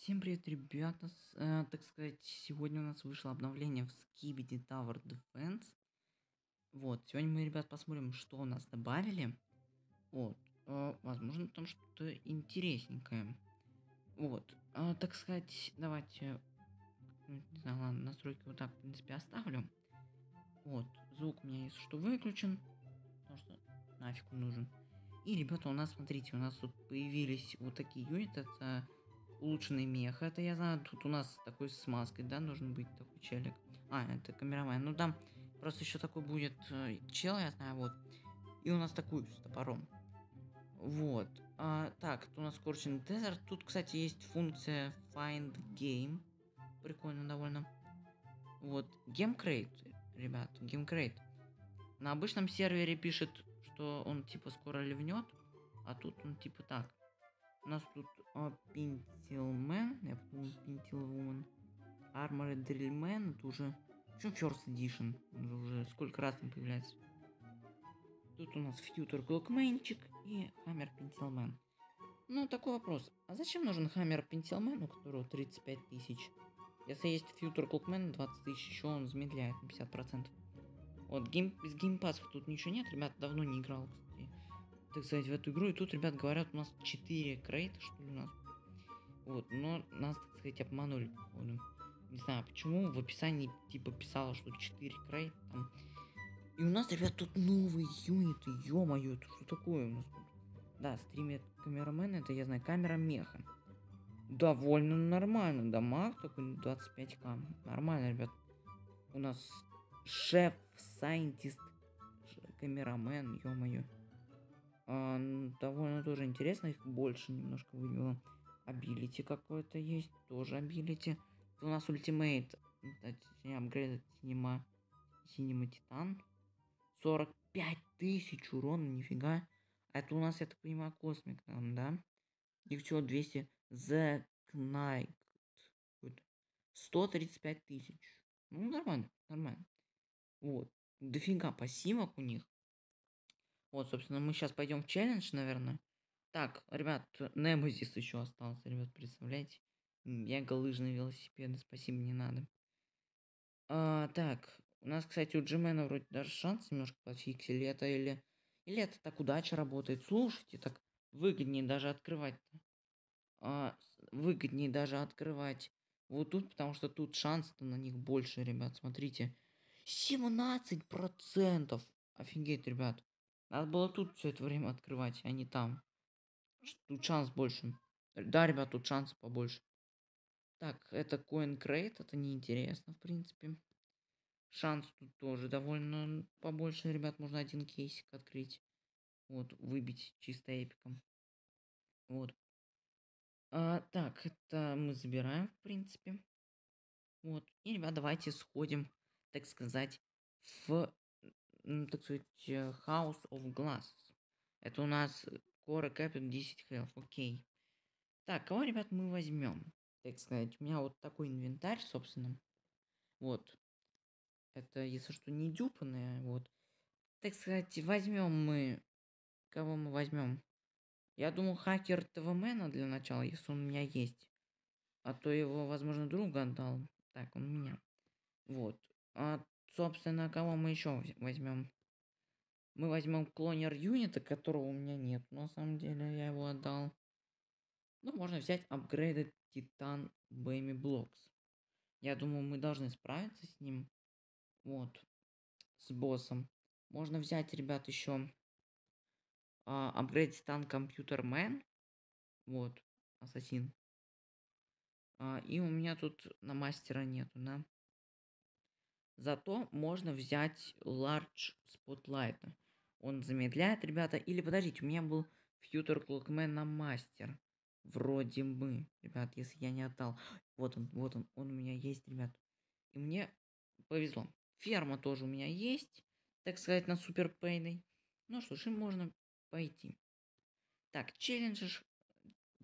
Всем привет, ребята. С, э, так сказать, сегодня у нас вышло обновление в Skibidi Tower Defense. Вот, сегодня мы, ребят, посмотрим, что у нас добавили. Вот, э, возможно, там что-то интересненькое. Вот, э, так сказать, давайте... Не знаю, ладно, настройки вот так, в принципе, оставлю. Вот, звук у меня, если что, выключен. Потому что нафиг он нужен. И, ребята, у нас, смотрите, у нас тут появились вот такие юниты. Это улучшенный мех, это я знаю, тут у нас такой с маской, да, должен быть такой челик. А, это камерамен, ну там просто еще такой будет э, чел, я знаю, вот. И у нас такую с топором. Вот. А, так, тут у нас Scorching Desert. Тут, кстати, есть функция Find Game. Прикольно довольно. Вот. game crate ребят, game crate На обычном сервере пишет, что он типа скоро ливнет, а тут он типа так. У нас тут Пинтилмен. А, я подумал, Пинтилвумен. Арморы Дрильмен. Это уже... Почему First Edition? уже сколько раз там появляется. Тут у нас Фьютер Глокменчик и Хаммер Пинтилмен. Ну, такой вопрос. А зачем нужен Хаммер Пинтилмен, у которого 35 тысяч? Если есть Фьютер Клокмен, 20 тысяч, еще он замедляет на 50%. Вот, гейм, без геймпасов тут ничего нет, ребят, давно не играл, кстати так сказать, в эту игру. И тут, ребят, говорят, у нас 4 крейта, что ли, у нас. Вот, но нас, так сказать, обманули, походу. Не знаю, почему в описании, типа, писало, что 4 крейта там. И у нас, ребят, тут новый юнит ё-моё, это что такое у нас тут? Да, стримит камерамен, это, я знаю, камера меха. Довольно нормально, дамаг такой 25к. Ну, нормально, ребят. У нас шеф, сайентист, камерамен, ё-моё. А, довольно тоже интересно, их больше немножко вывело. Абилити какое-то есть, тоже абилити. У нас ультимейт, точнее апгрейд от Синема, Синема Титан. 45 тысяч урона, нифига. Это у нас, я так понимаю, космик там, да? И всего 200. The Knight. 135 тысяч. Ну, нормально, нормально. Вот. Дофига пассивок у них. Вот, собственно, мы сейчас пойдем в челлендж, наверное. Так, ребят, Немо здесь еще остался, ребят, представляете? Я голыжный велосипед, спасибо, не надо. А, так, у нас, кстати, у Джимена вроде даже шанс немножко подфиксили это, или... Или это так удача работает? Слушайте, так выгоднее даже открывать-то. А, выгоднее даже открывать вот тут, потому что тут шанс-то на них больше, ребят, смотрите. 17%! Офигеть, ребят. Надо было тут все это время открывать, а не там. Тут шанс больше. Да, ребят, тут шанс побольше. Так, это Coin Crate, это неинтересно, в принципе. Шанс тут тоже довольно побольше, ребят, можно один кейсик открыть. Вот, выбить чисто эпиком. Вот. А, так, это мы забираем, в принципе. Вот. И, ребят, давайте сходим, так сказать, в ну, так сказать, э, House of Glass. Это у нас Core Capital 10 Health, окей. Так, кого, ребят, мы возьмем? Так сказать, у меня вот такой инвентарь, собственно. Вот. Это, если что, не дюпанное, вот. Так сказать, возьмем мы... Кого мы возьмем? Я думаю хакер ТВМена для начала, если он у меня есть. А то его, возможно, друг отдал. Так, он у меня. Вот. А Собственно, кого мы еще возьмем? Мы возьмем клонер юнита, которого у меня нет. Но, на самом деле я его отдал. Ну, можно взять апгрейдed Титан Бэми Блокс. Я думаю, мы должны справиться с ним. Вот. С боссом. Можно взять, ребят, еще а, апгрейд Титан Компьютер Мэн. Вот. Ассасин. А, и у меня тут на мастера нету, да? Зато можно взять Large Spotlight. Он замедляет, ребята. Или, подождите, у меня был Future Clockman на мастер. Вроде бы, ребят, если я не отдал. Вот он, вот он, он у меня есть, ребят. И мне повезло. Ферма тоже у меня есть, так сказать, на супер суперпейной. Ну что ж, им можно пойти. Так, Challenges,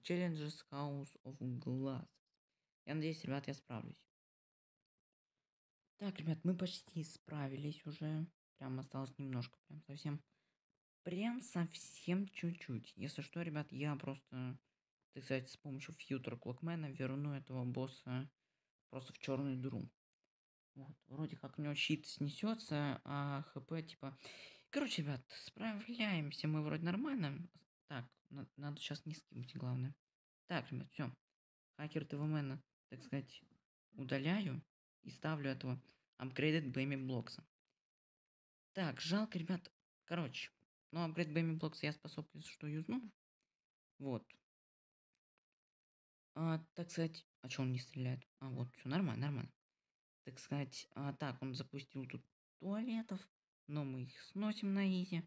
challenges House of Glass. Я надеюсь, ребят, я справлюсь. Так, ребят, мы почти справились уже. Прям осталось немножко, прям совсем. Прям совсем чуть-чуть. Если что, ребят, я просто, так сказать, с помощью фьютера Клокмена верну этого босса просто в черную дыру. Вот, вроде как у него щит снесется, а хп типа... Короче, ребят, справляемся мы вроде нормально. Так, на надо сейчас не скинуть, главное. Так, ребят, все. Хакер ТВМена, так сказать, удаляю и ставлю этого Upgraded Bammy Blocks. Так, жалко, ребят. Короче, ну, upgraded Bammy Blocks я способен, что юзну. Вот. А, так сказать, а что он не стреляет? А, вот, все нормально, нормально. Так сказать, а, так, он запустил тут туалетов, но мы их сносим на изи.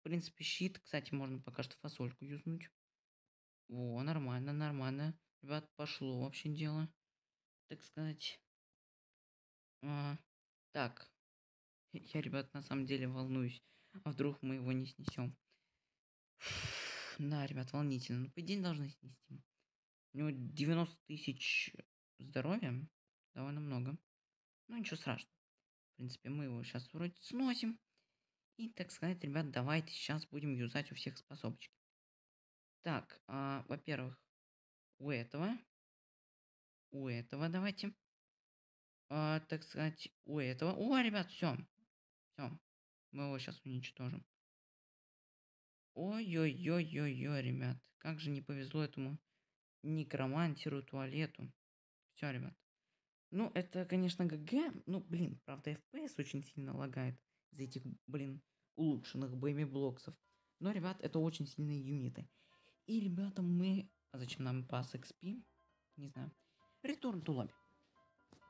В принципе, щит, кстати, можно пока что фасольку юзнуть. О, нормально, нормально. Ребят, пошло вообще дело. Так сказать. А, так. Я, ребят, на самом деле волнуюсь. А вдруг мы его не снесем? Да, ребят, волнительно. Ну, по идее, должны снести. У него 90 тысяч здоровья. Довольно много. Ну, ничего страшного. В принципе, мы его сейчас вроде сносим. И, так сказать, ребят, давайте сейчас будем юзать у всех способочки. Так, а, во-первых, у этого. У этого давайте а, так сказать, у этого. О, ребят, все. Все. Мы его сейчас уничтожим. Ой-ой-ой-ой-ой, ребят. Как же не повезло этому некромантеру туалету. Все, ребят. Ну, это, конечно, ГГ. Ну, блин, правда, FPS очень сильно лагает из этих, блин, улучшенных боемиблоксов. Но, ребят, это очень сильные юниты. И, ребята, мы... А зачем нам пас XP? Не знаю. Return to lobby.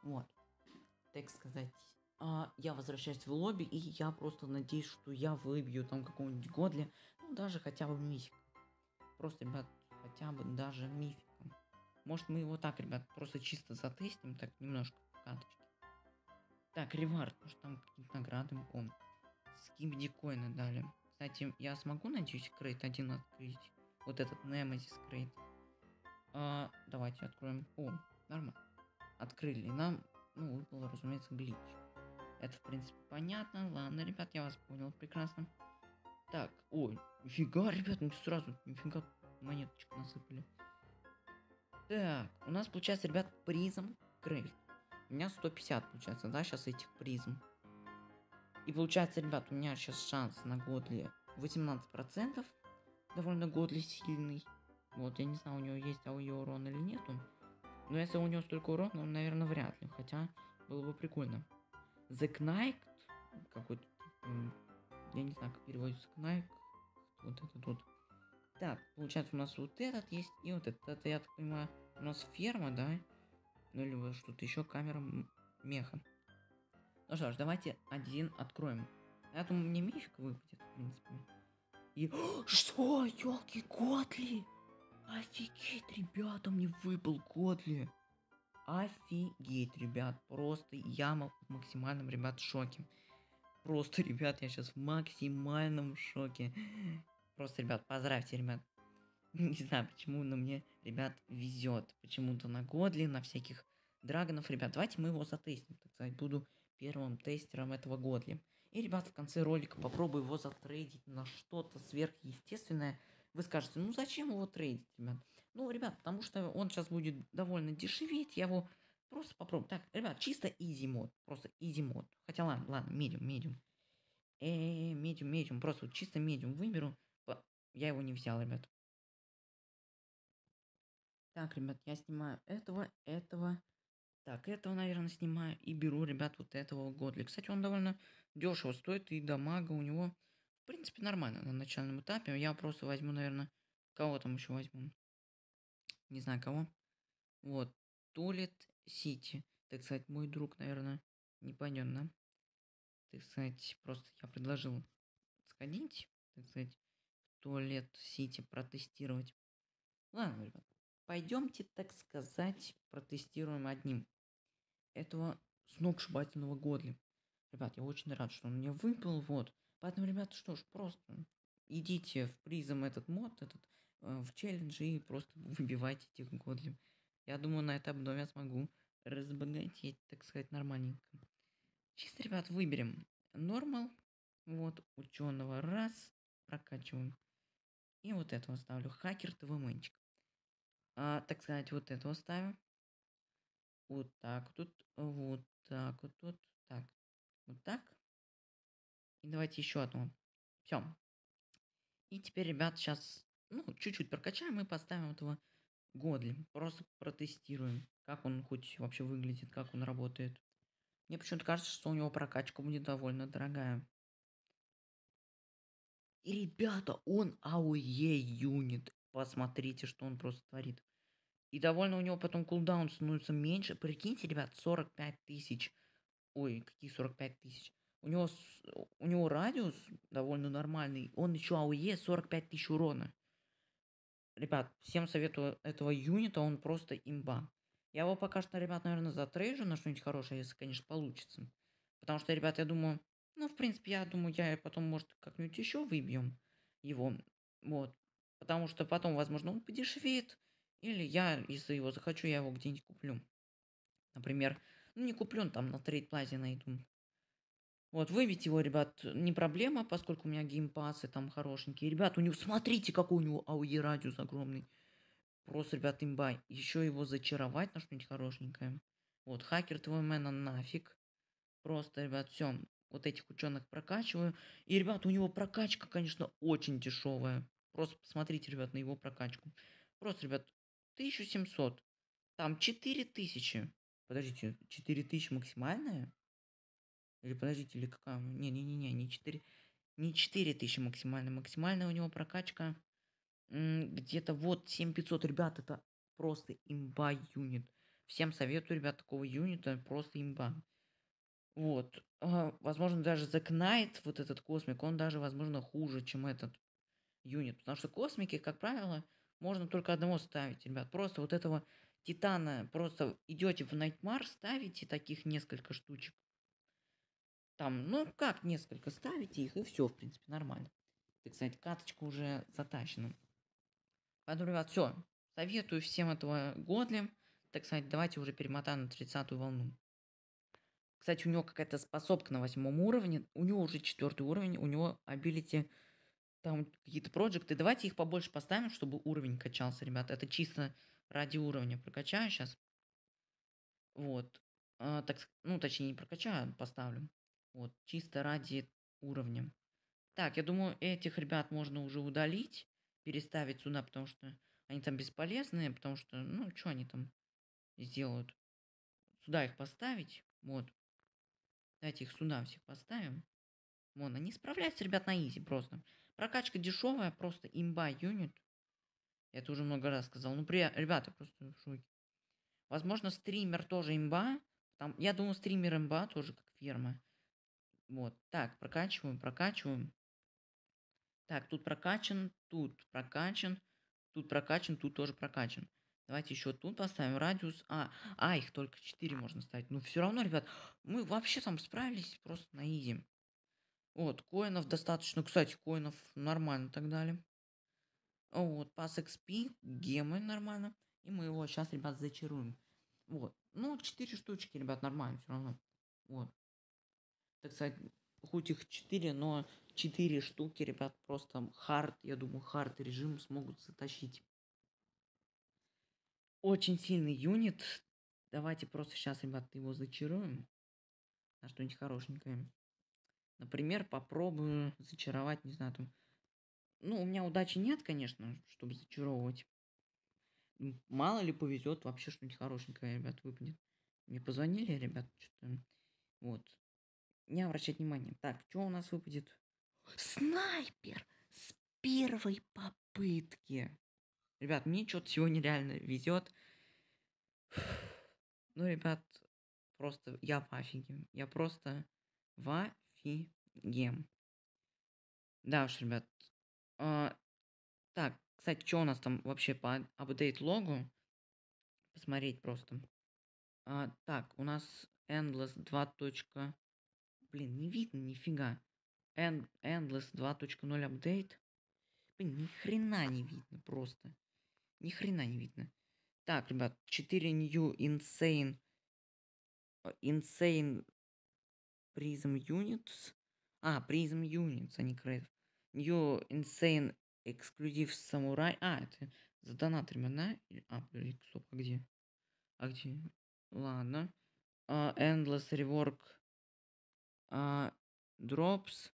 Вот так сказать. А, я возвращаюсь в лобби, и я просто надеюсь, что я выбью там какого-нибудь Годли. Ну, даже хотя бы мифик. Просто, ребят, хотя бы даже мификом. Может, мы его так, ребят, просто чисто затестим, так немножко карточки. Так, ревард, может, там какие-то награды, мы помню. Скимди коины дали. Кстати, я смогу, надеюсь, крейт один открыть. Вот этот Немезис крейт. А, давайте откроем. О, нормально. Открыли. Нам ну, выпал, разумеется, глич. Это, в принципе, понятно. Ладно, ребят, я вас понял прекрасно. Так, ой, нифига, ребят, ну сразу, нифига, монеточек насыпали. Так, у нас получается, ребят, призм крыль. У меня 150 получается, да, сейчас этих призм. И получается, ребят, у меня сейчас шанс на Годли 18%. Довольно Годли сильный. Вот, я не знаю, у него есть ауе урон или нету. Но если у него столько урона, он, ну, наверное, вряд ли. Хотя, было бы прикольно. The Knight, какой-то... Я не знаю, как переводится Knight. Вот это тут. Так, получается, у нас вот этот есть и вот этот. Это, я так понимаю, у нас ферма, да? Ну, либо что-то еще, камера меха. Ну что ж, давайте один откроем. Я а думаю, мне мифик выпадет, в принципе. И... Что? ёлки котли Офигеть, ребята, мне выпал Котли. Офигеть, ребят, просто яма в максимальном, ребят, шоке. Просто, ребят, я сейчас в максимальном шоке. Просто, ребят, поздравьте, ребят. Не знаю почему, но мне, ребят, везет. Почему-то на Годли, на всяких драгонов. Ребят, давайте мы его затестим. Так сказать, буду первым тестером этого Годли. И, ребят, в конце ролика попробую его затрейдить на что-то сверхъестественное. Вы скажете, ну зачем его трейдить, ребят? Ну, ребят, потому что он сейчас будет довольно дешеветь, я его просто попробую. Так, ребят, чисто изи мод, просто изи мод. Хотя ладно, ладно, медиум, медиум. Э, медиум, медиум, просто вот чисто медиум выберу. Я его не взял, ребят. Так, ребят, я снимаю этого, этого. Так, этого, наверное, снимаю и беру, ребят, вот этого Годли. Кстати, он довольно дешево стоит, и дамага у него в принципе, нормально на начальном этапе. Я просто возьму, наверное, кого там еще возьму? Не знаю кого. Вот. Тулит Сити. Так сказать, мой друг, наверное, не пойдет, да? Так сказать, просто я предложил сходить, так сказать, в туалет Сити протестировать. Ладно, ребят, пойдемте, так сказать, протестируем одним. Этого сногсшибательного Годли. Ребят, я очень рад, что он мне выпал, вот. Поэтому, ребята, что ж, просто идите в призом этот мод, этот э, в челленджи и просто выбивайте этих годлем. Я думаю, на этом обнове я смогу разбогатеть, так сказать, нормальненько. Чисто, ребят, выберем нормал. Вот, ученого раз, прокачиваем. И вот этого ставлю. Хакер ТВМНчик. А, так сказать, вот этого ставим. Вот так тут, вот так вот тут, так. Вот так. И давайте еще одну. Все. И теперь, ребят, сейчас, ну, чуть-чуть прокачаем и поставим этого Годли. Просто протестируем, как он хоть вообще выглядит, как он работает. Мне почему-то кажется, что у него прокачка будет довольно дорогая. И, ребята, он АОЕ юнит. Посмотрите, что он просто творит. И довольно у него потом кулдаун становится меньше. Прикиньте, ребят, 45 тысяч. Ой, какие 45 тысяч. У него, у него радиус довольно нормальный. Он еще АУЕ 45 тысяч урона. Ребят, всем советую этого юнита, он просто имба. Я его пока что, ребят, наверное, затрейжу на что-нибудь хорошее, если, конечно, получится. Потому что, ребят, я думаю, ну, в принципе, я думаю, я потом, может, как-нибудь еще выбьем его. Вот. Потому что потом, возможно, он подешевеет. Или я, если его захочу, я его где-нибудь куплю. Например, ну не куплю, он там на трейд плазе найду. Вот, выбить его, ребят, не проблема, поскольку у меня геймпасы там хорошенькие. Ребят, у него, смотрите, какой у него ауе радиус огромный. Просто, ребят, имба. Еще его зачаровать на что-нибудь хорошенькое. Вот, хакер твой мэна нафиг. Просто, ребят, все. Вот этих ученых прокачиваю. И, ребят, у него прокачка, конечно, очень дешевая. Просто посмотрите, ребят, на его прокачку. Просто, ребят, 1700. Там 4000. Подождите, 4000 максимальная? Или подождите, или какая? Не-не-не, не не 4. Не 4000 максимально. Максимальная у него прокачка где-то вот 7500. Ребят, это просто имба юнит. Всем советую, ребят, такого юнита. Просто имба. Вот. А, возможно, даже The Knight, вот этот космик, он даже, возможно, хуже, чем этот юнит. Потому что космики, как правило, можно только одного ставить, ребят. Просто вот этого Титана просто идете в Nightmare, ставите таких несколько штучек. Там, ну как, несколько ставите их, и все, в принципе, нормально. Так сказать, каточка уже затащена. Поэтому, ребят, все. Советую всем этого Годли. Так сказать, давайте уже перемотаем на 30 волну. Кстати, у него какая-то способка на восьмом уровне. У него уже четвертый уровень, у него абилити там какие-то проекты. Давайте их побольше поставим, чтобы уровень качался, ребят. Это чисто ради уровня прокачаю сейчас. Вот. А, так, ну, точнее, не прокачаю, а поставлю. Вот, чисто ради уровня. Так, я думаю, этих ребят можно уже удалить, переставить сюда, потому что они там бесполезные, потому что, ну, что они там сделают? Сюда их поставить, вот. Давайте их сюда всех поставим. Вон, они справляются, ребят, на изи просто. Прокачка дешевая, просто имба юнит. Я это уже много раз сказал. Ну, при... ребята, просто в шоке. Возможно, стример тоже имба. Там, я думаю, стример имба тоже как фирма. Вот, так, прокачиваем, прокачиваем. Так, тут прокачан, тут прокачан, тут прокачан, тут тоже прокачан. Давайте еще тут поставим радиус. А, а, их только 4 можно ставить. Ну, все равно, ребят, мы вообще там справились просто на изи. Вот, коинов достаточно. Кстати, коинов нормально и так далее. Вот, пас XP, гемы нормально. И мы его сейчас, ребят, зачаруем. Вот. Ну, 4 штучки, ребят, нормально все равно. Вот так сказать, хоть их 4, но 4 штуки, ребят, просто хард, я думаю, хард режим смогут затащить. Очень сильный юнит. Давайте просто сейчас, ребят, его зачаруем на что-нибудь хорошенькое. Например, попробую зачаровать, не знаю, там... Ну, у меня удачи нет, конечно, чтобы зачаровывать. Мало ли повезет, вообще что-нибудь хорошенькое, ребят, выпадет. Мне позвонили, ребят, что-то... Вот, не обращать внимания. Так, что у нас выпадет? Снайпер! С первой попытки! Ребят, мне что-то сегодня реально везет. Ну, ребят, просто я в афиге. Я просто в афиге. Да уж, ребят. А, так, кстати, что у нас там вообще по апдейт логу? Посмотреть просто. А, так, у нас Endless 2. Блин, не видно нифига. End, Endless 2.0 апдейт. Блин, ни хрена не видно просто. Ни хрена не видно. Так, ребят, 4 New Insane. Э, Insane Prism Units. А, Prism Units, а не Crave. New Insane эксклюзив самурай. А, это за донат времена. А, подожди, стоп, а где? А где? Ладно. Uh, Endless Rework а, дропс,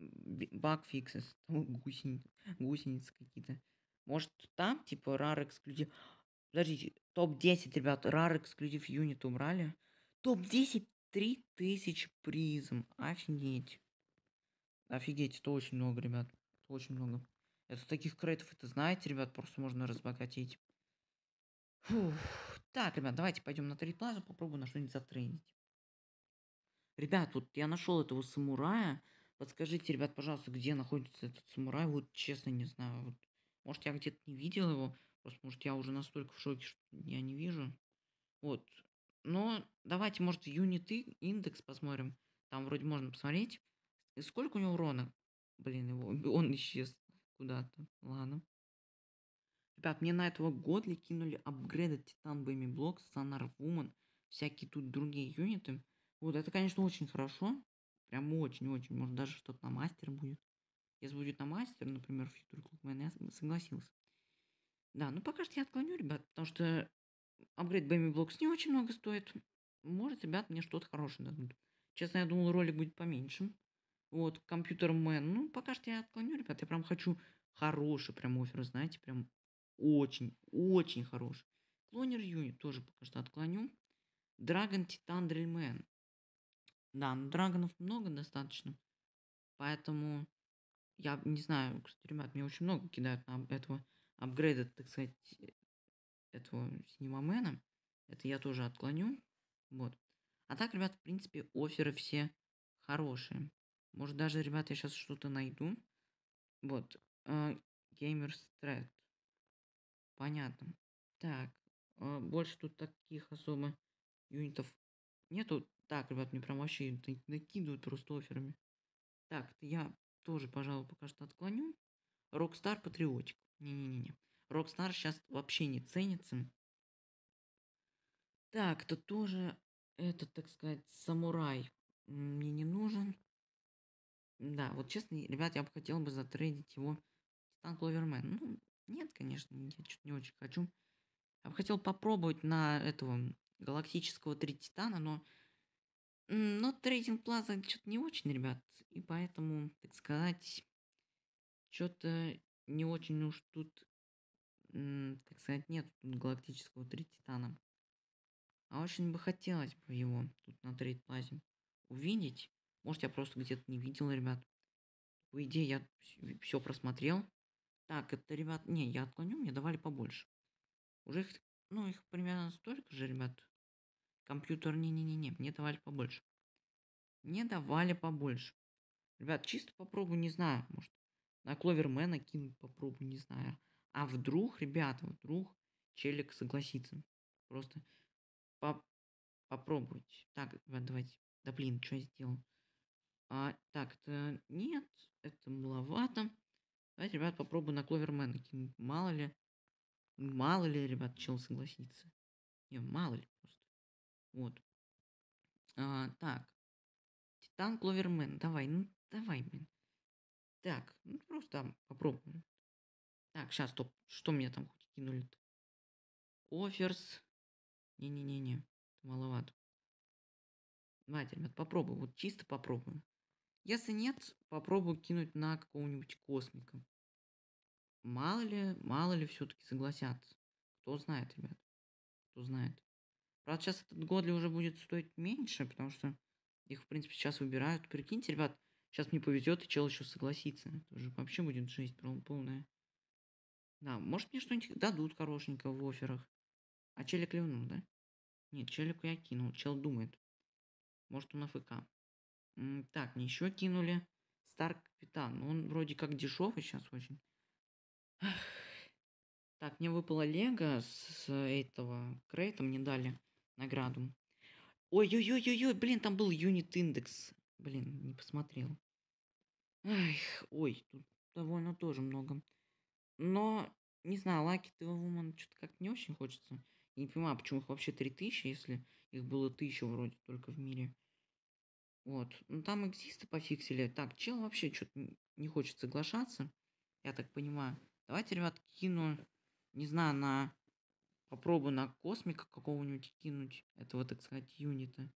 баг bug гусениц гусеницы, какие-то. Может там, типа, rare эксклюзив... Подождите, топ-10, ребят, rare эксклюзив юнит убрали. Топ-10 3000 призм. Офигеть. Офигеть, это очень много, ребят. Это очень много. Это таких крейтов, это знаете, ребят, просто можно разбогатеть. Фух. Так, ребят, давайте пойдем на трейд плазу, попробуем на что-нибудь затрейдить. Ребят, вот я нашел этого самурая. Подскажите, ребят, пожалуйста, где находится этот самурай? Вот честно не знаю. Вот. Может, я где-то не видел его. Просто, может, я уже настолько в шоке, что я не вижу. Вот. Но давайте, может, юнит индекс посмотрим. Там вроде можно посмотреть. И сколько у него урона? Блин, его, он исчез куда-то. Ладно. Ребят, мне на этого Годли кинули апгрейды Титан Бэми Блок, санар Вумен, всякие тут другие юниты. Вот, это, конечно, очень хорошо. Прям очень-очень. Может, даже что-то на мастер будет. Если будет на мастер, например, Future Clockman, я согласился. Да, ну пока что я отклоню, ребят, потому что апгрейд Baby Blocks не очень много стоит. Может, ребят, мне что-то хорошее дадут. Честно, я думал, ролик будет поменьше. Вот, компьютер Мэн. Ну, пока что я отклоню, ребят. Я прям хочу хороший прям офер, знаете, прям очень, очень хороший. Клонер Юнит тоже пока что отклоню. Драгон Титан Дрельмен. Да, но ну, драгонов много достаточно. Поэтому я не знаю, кстати, ребят, мне очень много кидают на этого апгрейда, так сказать, э, этого синемамена. Это я тоже отклоню. Вот. А так, ребят, в принципе, оферы все хорошие. Может, даже, ребят, я сейчас что-то найду. Вот. Геймер э, Стрет. Понятно. Так. Э, больше тут таких особо юнитов нету. Так, ребят, мне прям вообще накидывают просто оферами. Так, я тоже, пожалуй, пока что отклоню. Рокстар Патриотик. Не-не-не. Рокстар сейчас вообще не ценится. Так, то тоже, это, так сказать, самурай мне не нужен. Да, вот честно, ребят, я бы хотел бы затрейдить его Титан Ловермен. Ну, нет, конечно, я что-то не очень хочу. Я бы хотел попробовать на этого галактического три Титана, но но ну, трейдинг плаза что-то не очень, ребят. И поэтому, так сказать, что-то не очень уж тут, так сказать, нет тут галактического три титана. А очень бы хотелось бы его тут на трейд плазе увидеть. Может, я просто где-то не видел, ребят. По идее, я все просмотрел. Так, это, ребят, не, я отклоню, мне давали побольше. Уже их, ну, их примерно столько же, ребят, Компьютер, не-не-не, не мне давали побольше. Мне давали побольше. Ребят, чисто попробую, не знаю, может, на Кловермена кину попробую, не знаю. А вдруг, ребята, вдруг челик согласится. Просто по попробовать. Так, ребят, давайте. Да блин, что я сделал? А, так, это нет, это маловато. Давайте, ребят, попробую на Кловермена кинуть. Мало ли, мало ли, ребят, чел согласится. Не, мало ли просто. Вот. А, так. Титан Кловермен. Давай, ну давай, блин. Так, ну просто попробуем. Так, сейчас, стоп. Что мне там хоть кинули-то? Оферс. Не-не-не-не. Маловато. Давайте, ребят, попробуем. Вот чисто попробуем. Если нет, попробую кинуть на какого-нибудь космика. Мало ли, мало ли все-таки согласятся. Кто знает, ребят. Кто знает. Правда, сейчас этот Годли уже будет стоить меньше, потому что их, в принципе, сейчас выбирают. Прикиньте, ребят, сейчас мне повезет, и чел еще согласится. Это уже вообще будет жесть полная. Да, может мне что-нибудь дадут хорошенько в оферах. А челик клюнул, да? Нет, челику я кинул. Чел думает. Может он АФК. М так, мне еще кинули. Стар Капитан. Ну, он вроде как дешевый сейчас очень. Так, мне выпало Лего с этого крейта, мне дали награду. Ой-ой-ой-ой, блин, там был юнит индекс. Блин, не посмотрел. Эх, ой, тут довольно тоже много. Но, не знаю, лаки ты Woman что-то как не очень хочется. Я не понимаю, почему их вообще 3000, если их было 1000 вроде только в мире. Вот. Ну там экзисты пофиксили. Так, чел вообще что-то не хочет соглашаться. Я так понимаю. Давайте, ребят, кину, не знаю, на Попробую на космика какого-нибудь кинуть. Этого, так сказать, юнита.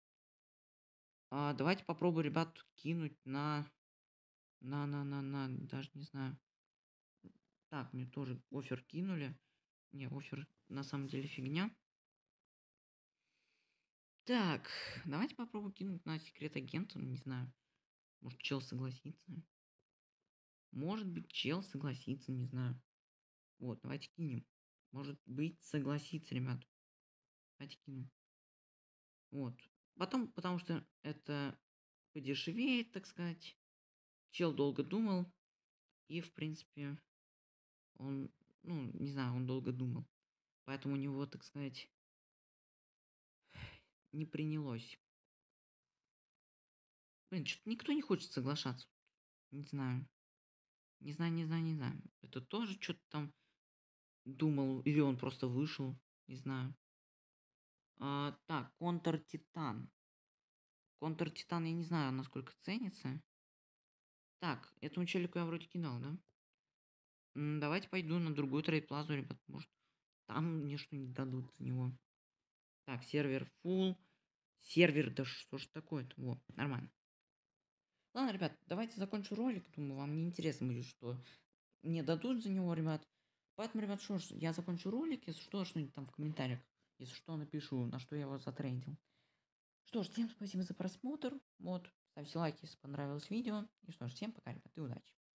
А, давайте попробую, ребят, кинуть на... На-на-на-на, даже не знаю. Так, мне тоже офер кинули. Не, офер на самом деле фигня. Так, давайте попробую кинуть на секрет агента, не знаю. Может, чел согласится. Может быть, чел согласится, не знаю. Вот, давайте кинем. Может быть, согласится, ребят. Давайте кину. Вот. Потом, потому что это подешевеет, так сказать. Чел долго думал. И, в принципе, он, ну, не знаю, он долго думал. Поэтому у него, так сказать, не принялось. Блин, что-то никто не хочет соглашаться. Не знаю. Не знаю, не знаю, не знаю. Это тоже что-то там Думал, или он просто вышел, не знаю. А, так, контр-титан. Контр-титан, я не знаю, насколько ценится. Так, этому челику я вроде кидал, да? М давайте пойду на другую трейд-плазу, ребят. Может, там мне что-нибудь дадут за него. Так, сервер full. Сервер, да что ж такое-то? Во, нормально. Ладно, ребят, давайте закончу ролик. Думаю, вам не интересно будет, что мне дадут за него, ребят. Поэтому, ребят, что ж, я закончу ролик, если что, что-нибудь там в комментариях, если что, напишу, на что я его затрендил. Что ж, всем спасибо за просмотр, вот, ставьте лайки, если понравилось видео, и что ж, всем пока, ребят, и удачи.